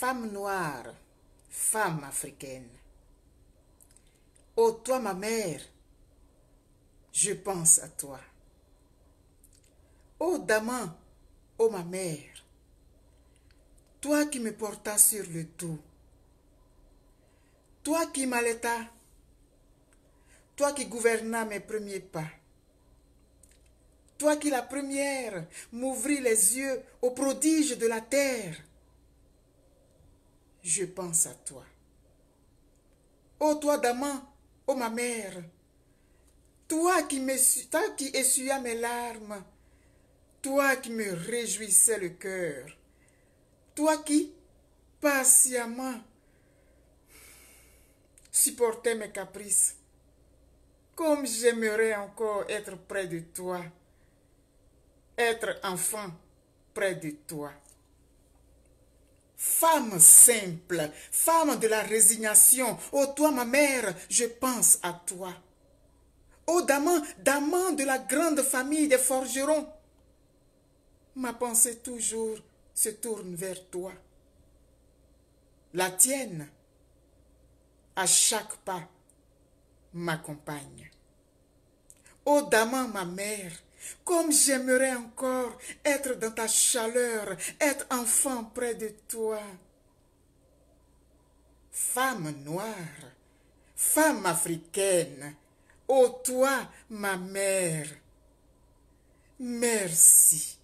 Femme noire, femme africaine. Ô oh, toi, ma mère, je pense à toi. Ô oh, Daman, ô oh, ma mère, toi qui me portas sur le tout, toi qui m'allaitas, toi qui gouvernas mes premiers pas, toi qui la première m'ouvrit les yeux aux prodiges de la terre, je pense à toi. Ô toi d'amant, ô ma mère, toi qui, toi qui essuyas mes larmes, toi qui me réjouissais le cœur, toi qui, patiemment, supportais mes caprices, comme j'aimerais encore être près de toi, être enfant près de toi femme simple, femme de la résignation. Ô oh, toi, ma mère, je pense à toi. Ô dame Daman, de la grande famille des forgerons, ma pensée toujours se tourne vers toi. La tienne, à chaque pas, m'accompagne. Ô oh, ma mère, comme j'aimerais encore être dans ta chaleur, être enfant près de toi. Femme noire, femme africaine, ô toi, ma mère, merci.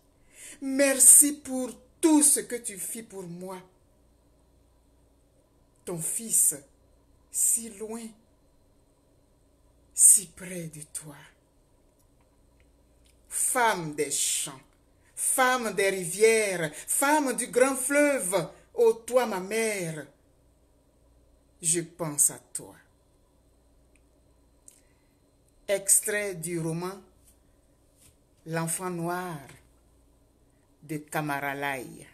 Merci pour tout ce que tu fis pour moi. Ton fils, si loin, si près de toi femme des champs, femme des rivières, femme du grand fleuve, ô toi ma mère, je pense à toi. Extrait du roman L'enfant noir de Kamaralai.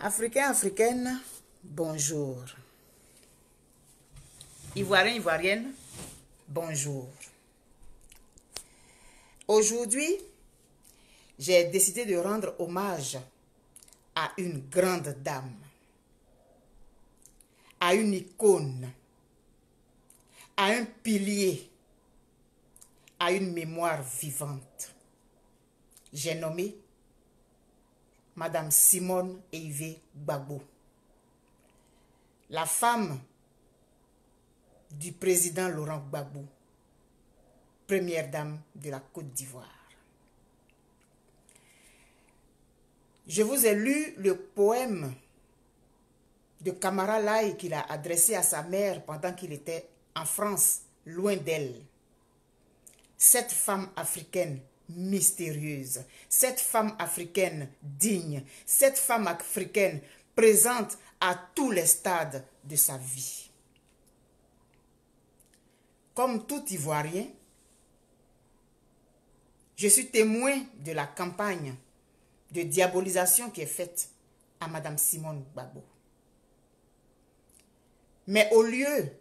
Africains, africaines, bonjour. Ivoiriens, ivoiriennes, bonjour. Aujourd'hui, j'ai décidé de rendre hommage à une grande dame, à une icône, à un pilier, à une mémoire vivante. J'ai nommé Madame Simone Eivé Babou, La femme du président Laurent Gbagbo, première dame de la Côte d'Ivoire. Je vous ai lu le poème de Kamara Lai qu'il a adressé à sa mère pendant qu'il était en France, loin d'elle. Cette femme africaine mystérieuse, cette femme africaine digne, cette femme africaine présente à tous les stades de sa vie. Comme tout Ivoirien, je suis témoin de la campagne de diabolisation qui est faite à Madame Simone babo Mais au lieu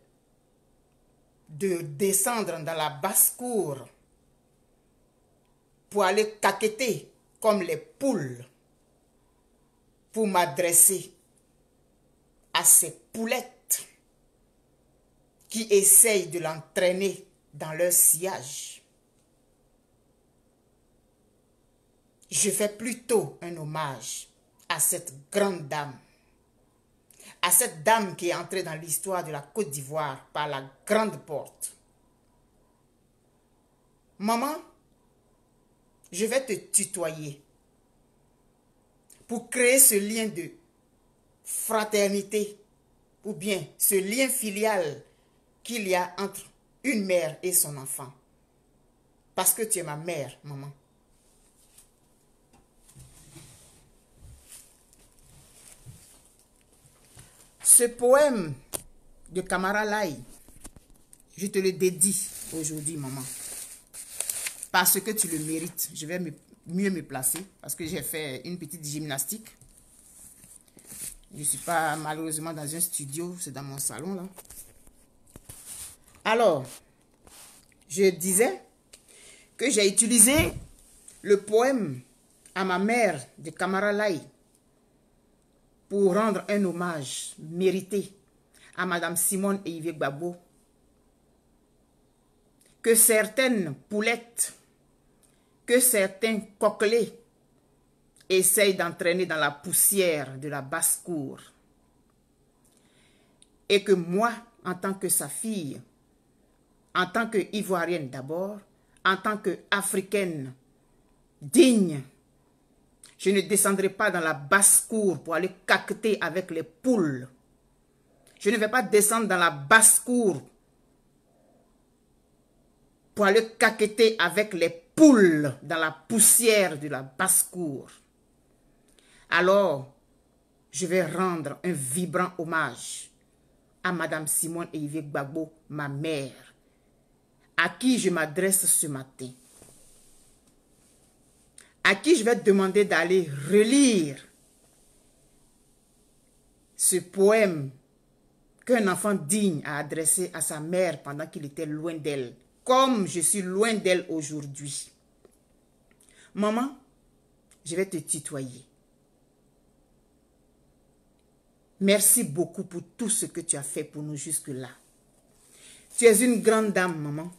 de descendre dans la basse-cour pour aller caqueter comme les poules pour m'adresser à ces poulettes qui essayent de l'entraîner dans leur sillage. Je fais plutôt un hommage à cette grande dame, à cette dame qui est entrée dans l'histoire de la Côte d'Ivoire par la grande porte. Maman, je vais te tutoyer pour créer ce lien de fraternité ou bien ce lien filial qu'il y a entre une mère et son enfant. Parce que tu es ma mère, maman. Ce poème de Kamara Lai, je te le dédie aujourd'hui, maman parce que tu le mérites. Je vais mieux me placer parce que j'ai fait une petite gymnastique. Je ne suis pas malheureusement dans un studio, c'est dans mon salon là. Alors, je disais que j'ai utilisé le poème à ma mère de Kamara Lai pour rendre un hommage mérité à Madame Simone et Yves Babo. Que certaines poulettes que certains coquelets essayent d'entraîner dans la poussière de la basse-cour. Et que moi, en tant que sa fille, en tant qu'Ivoirienne d'abord, en tant qu'Africaine digne, je ne descendrai pas dans la basse-cour pour aller caqueter avec les poules. Je ne vais pas descendre dans la basse-cour pour aller caqueter avec les poule dans la poussière de la basse-cour. Alors, je vais rendre un vibrant hommage à Madame Simone et Yves ma mère, à qui je m'adresse ce matin, à qui je vais demander d'aller relire ce poème qu'un enfant digne a adressé à sa mère pendant qu'il était loin d'elle comme je suis loin d'elle aujourd'hui. Maman, je vais te tutoyer. Merci beaucoup pour tout ce que tu as fait pour nous jusque-là. Tu es une grande dame, maman.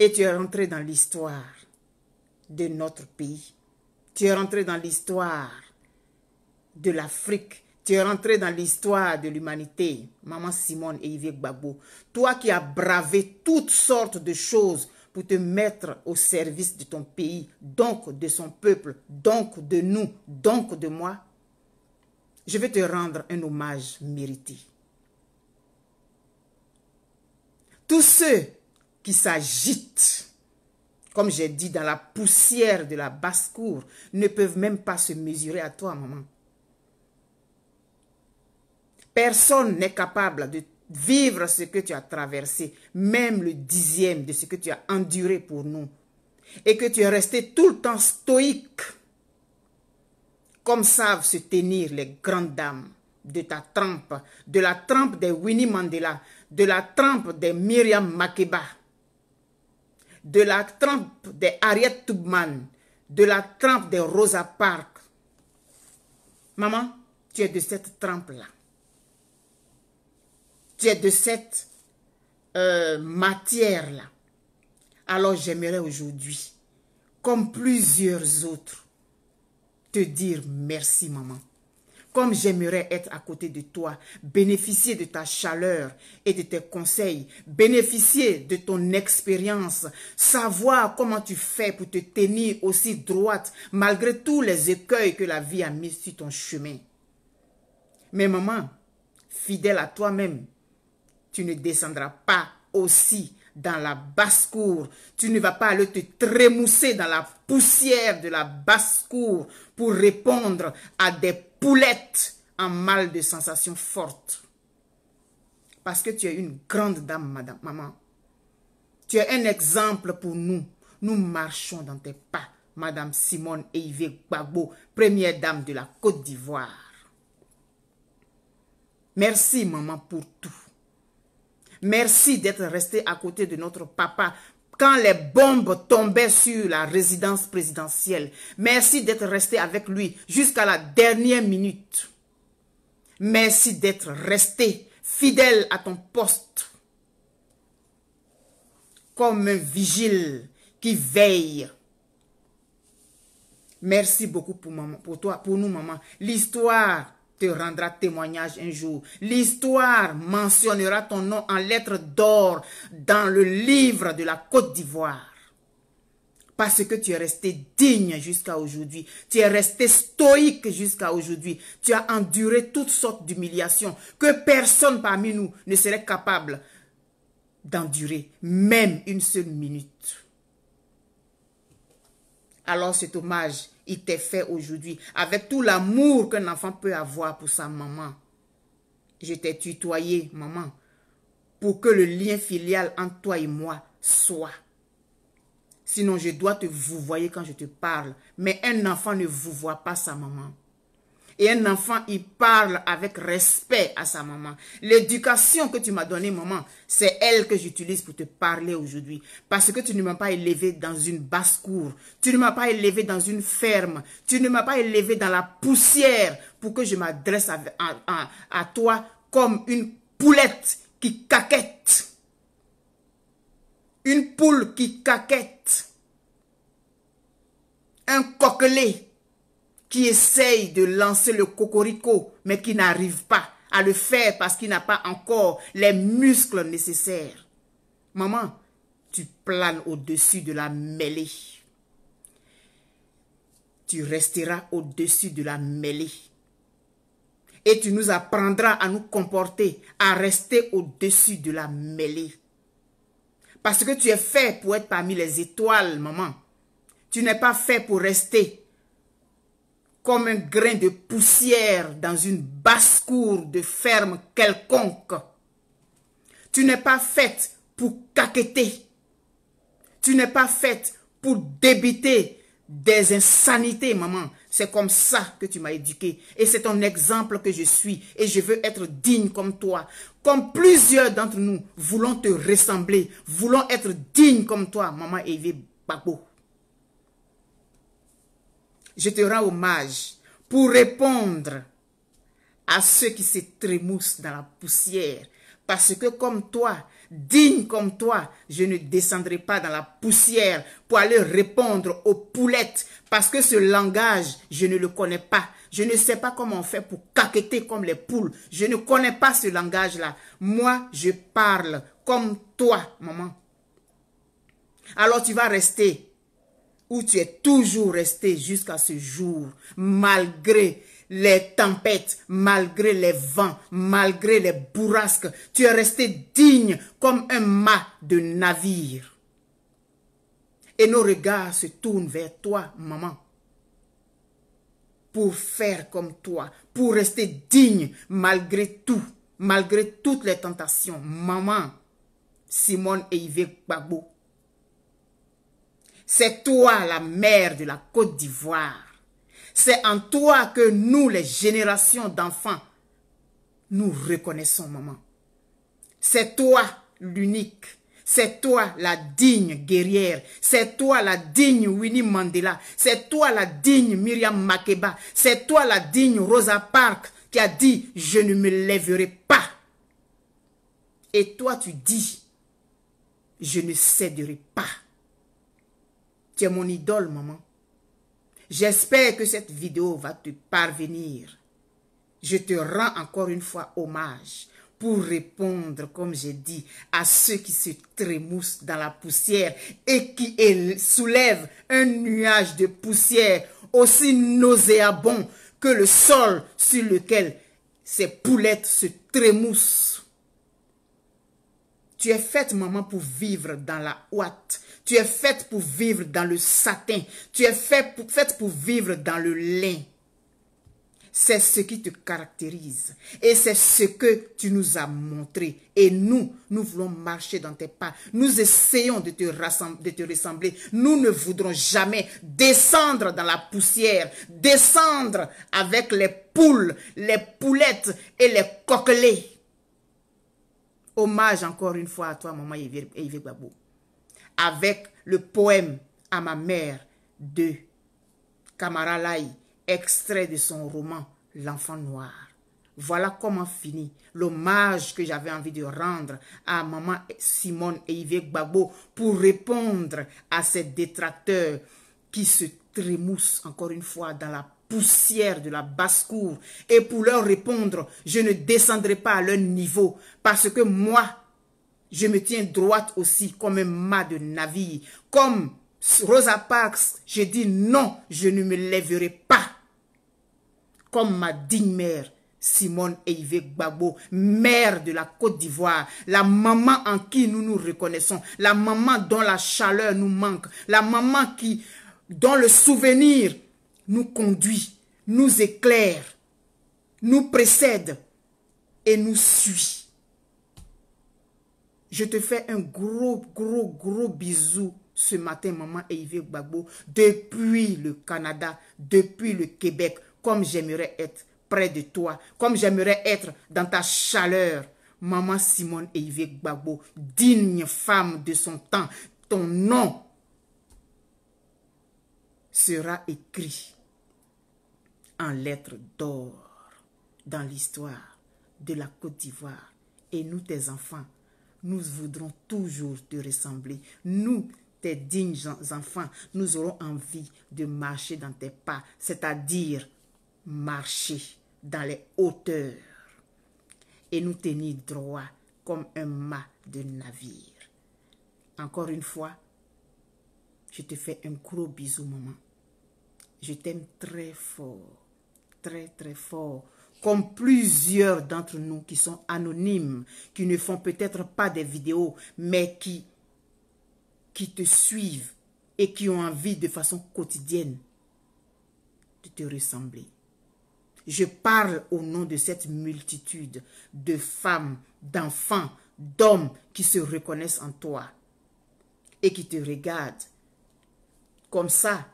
Et tu es rentrée dans l'histoire de notre pays. Tu es rentrée dans l'histoire de l'Afrique tu rentré dans l'histoire de l'humanité, Maman Simone et Yves Babou. Toi qui as bravé toutes sortes de choses pour te mettre au service de ton pays, donc de son peuple, donc de nous, donc de moi, je vais te rendre un hommage mérité. Tous ceux qui s'agitent, comme j'ai dit, dans la poussière de la basse-cour, ne peuvent même pas se mesurer à toi, maman. Personne n'est capable de vivre ce que tu as traversé, même le dixième de ce que tu as enduré pour nous. Et que tu es resté tout le temps stoïque, comme savent se tenir les grandes dames de ta trempe, de la trempe des Winnie Mandela, de la trempe des Myriam Makeba, de la trempe des Harriet Tubman, de la trempe des Rosa Parks. Maman, tu es de cette trempe-là tu es de cette euh, matière-là. Alors j'aimerais aujourd'hui, comme plusieurs autres, te dire merci maman. Comme j'aimerais être à côté de toi, bénéficier de ta chaleur et de tes conseils, bénéficier de ton expérience, savoir comment tu fais pour te tenir aussi droite malgré tous les écueils que la vie a mis sur ton chemin. Mais maman, fidèle à toi-même, tu ne descendras pas aussi dans la basse-cour. Tu ne vas pas aller te trémousser dans la poussière de la basse-cour pour répondre à des poulettes en mal de sensations fortes. Parce que tu es une grande dame, madame, maman. Tu es un exemple pour nous. Nous marchons dans tes pas, madame Simone Eivé Gbagbo, première dame de la Côte d'Ivoire. Merci, maman, pour tout. Merci d'être resté à côté de notre papa quand les bombes tombaient sur la résidence présidentielle. Merci d'être resté avec lui jusqu'à la dernière minute. Merci d'être resté fidèle à ton poste comme un vigile qui veille. Merci beaucoup pour, pour toi, pour nous, maman. L'histoire te rendra témoignage un jour. L'histoire mentionnera ton nom en lettres d'or dans le livre de la Côte d'Ivoire. Parce que tu es resté digne jusqu'à aujourd'hui. Tu es resté stoïque jusqu'à aujourd'hui. Tu as enduré toutes sortes d'humiliations que personne parmi nous ne serait capable d'endurer, même une seule minute. Alors cet hommage il t'est fait aujourd'hui, avec tout l'amour qu'un enfant peut avoir pour sa maman. Je t'ai tutoyé, maman, pour que le lien filial entre toi et moi soit. Sinon, je dois te vous quand je te parle. Mais un enfant ne vous voit pas sa maman. Et un enfant, il parle avec respect à sa maman. L'éducation que tu m'as donnée, maman, c'est elle que j'utilise pour te parler aujourd'hui. Parce que tu ne m'as pas élevé dans une basse-cour. Tu ne m'as pas élevé dans une ferme. Tu ne m'as pas élevé dans la poussière pour que je m'adresse à, à toi comme une poulette qui caquette. Une poule qui caquette. Un coquelet qui essaye de lancer le cocorico, mais qui n'arrive pas à le faire parce qu'il n'a pas encore les muscles nécessaires. Maman, tu planes au-dessus de la mêlée. Tu resteras au-dessus de la mêlée. Et tu nous apprendras à nous comporter, à rester au-dessus de la mêlée. Parce que tu es fait pour être parmi les étoiles, maman. Tu n'es pas fait pour rester comme un grain de poussière dans une basse-cour de ferme quelconque. Tu n'es pas faite pour caqueter. Tu n'es pas faite pour débiter des insanités, maman. C'est comme ça que tu m'as éduqué. Et c'est ton exemple que je suis. Et je veux être digne comme toi. Comme plusieurs d'entre nous voulons te ressembler, voulons être dignes comme toi, maman Evie Babo je te rends hommage pour répondre à ceux qui se trémoussent dans la poussière. Parce que comme toi, digne comme toi, je ne descendrai pas dans la poussière pour aller répondre aux poulettes. Parce que ce langage, je ne le connais pas. Je ne sais pas comment on fait pour caqueter comme les poules. Je ne connais pas ce langage-là. Moi, je parle comme toi, maman. Alors tu vas rester où tu es toujours resté jusqu'à ce jour, malgré les tempêtes, malgré les vents, malgré les bourrasques. Tu es resté digne comme un mât de navire. Et nos regards se tournent vers toi, maman, pour faire comme toi, pour rester digne malgré tout, malgré toutes les tentations. Maman, Simone et Yves babou c'est toi la mère de la Côte d'Ivoire. C'est en toi que nous, les générations d'enfants, nous reconnaissons, maman. C'est toi l'unique. C'est toi la digne guerrière. C'est toi la digne Winnie Mandela. C'est toi la digne Myriam Makeba. C'est toi la digne Rosa Parks qui a dit « Je ne me lèverai pas ». Et toi, tu dis « Je ne céderai pas ». Tu es mon idole, maman. J'espère que cette vidéo va te parvenir. Je te rends encore une fois hommage pour répondre, comme j'ai dit, à ceux qui se trémoussent dans la poussière et qui soulèvent un nuage de poussière aussi nauséabond que le sol sur lequel ces poulettes se trémoussent. Tu es faite, maman, pour vivre dans la ouate. Tu es faite pour vivre dans le satin. Tu es faite pour, vivre dans le lin. C'est ce qui te caractérise. Et c'est ce que tu nous as montré. Et nous, nous voulons marcher dans tes pas. Nous essayons de te, de te ressembler. Nous ne voudrons jamais descendre dans la poussière, descendre avec les poules, les poulettes et les coquelets Hommage encore une fois à toi, maman Yves Babou. Avec le poème à ma mère de Kamara Lai, extrait de son roman L'enfant noir. Voilà comment finit l'hommage que j'avais envie de rendre à maman Simone et Yves Babo pour répondre à ces détracteurs qui se trémoussent encore une fois dans la poussière de la basse-cour et pour leur répondre, je ne descendrai pas à leur niveau parce que moi, je me tiens droite aussi comme un mât de navire. Comme Rosa Parks, j'ai dit non, je ne me lèverai pas. Comme ma digne mère, Simone Eivé Babo mère de la Côte d'Ivoire, la maman en qui nous nous reconnaissons, la maman dont la chaleur nous manque, la maman qui, dont le souvenir nous conduit, nous éclaire, nous précède et nous suit. Je te fais un gros, gros, gros bisou ce matin, maman Yves Gbagbo, depuis le Canada, depuis le Québec, comme j'aimerais être près de toi, comme j'aimerais être dans ta chaleur. Maman Simone Yves Gbagbo, digne femme de son temps, ton nom sera écrit en lettres d'or dans l'histoire de la Côte d'Ivoire. Et nous, tes enfants, nous voudrons toujours te ressembler. Nous, tes dignes enfants, nous aurons envie de marcher dans tes pas, c'est-à-dire marcher dans les hauteurs et nous tenir droit comme un mât de navire. Encore une fois, je te fais un gros bisou, maman. Je t'aime très fort très très fort, comme plusieurs d'entre nous qui sont anonymes, qui ne font peut-être pas des vidéos, mais qui, qui te suivent et qui ont envie de façon quotidienne de te ressembler. Je parle au nom de cette multitude de femmes, d'enfants, d'hommes qui se reconnaissent en toi et qui te regardent comme ça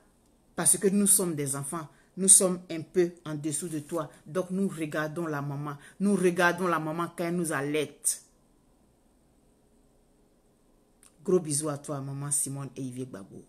parce que nous sommes des enfants nous sommes un peu en dessous de toi. Donc nous regardons la maman. Nous regardons la maman quand elle nous allait. Gros bisous à toi, maman Simone et Yves Babou.